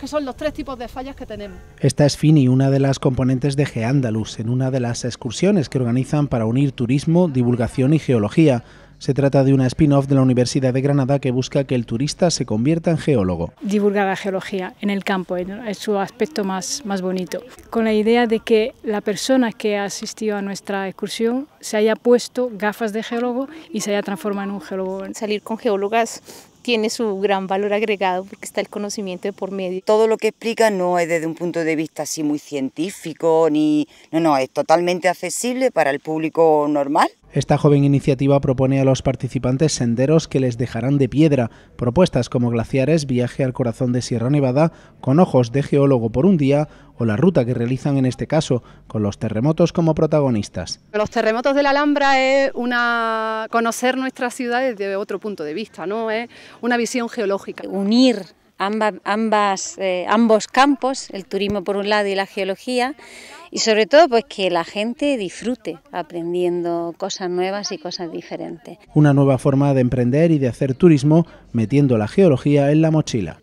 que son los tres tipos de fallas que tenemos. Esta es Fini, una de las componentes de Geandalus, en una de las excursiones que organizan para unir turismo, divulgación y geología. Se trata de una spin-off de la Universidad de Granada que busca que el turista se convierta en geólogo. Divulgar la geología en el campo es su aspecto más, más bonito, con la idea de que la persona que ha asistido a nuestra excursión se haya puesto gafas de geólogo y se haya transformado en un geólogo. Salir con geólogas tiene su gran valor agregado porque está el conocimiento de por medio. Todo lo que explica no es desde un punto de vista así muy científico, ni... No, no, es totalmente accesible para el público normal. Esta joven iniciativa propone a los participantes senderos que les dejarán de piedra, propuestas como glaciares, viaje al corazón de Sierra Nevada, con ojos de geólogo por un día o la ruta que realizan en este caso, con los terremotos como protagonistas. Los terremotos de la Alhambra es una conocer nuestra ciudad desde otro punto de vista, ¿no? Es una visión geológica. Unir ambas, eh, ambos campos, el turismo por un lado y la geología, y sobre todo pues que la gente disfrute aprendiendo cosas nuevas y cosas diferentes. Una nueva forma de emprender y de hacer turismo metiendo la geología en la mochila.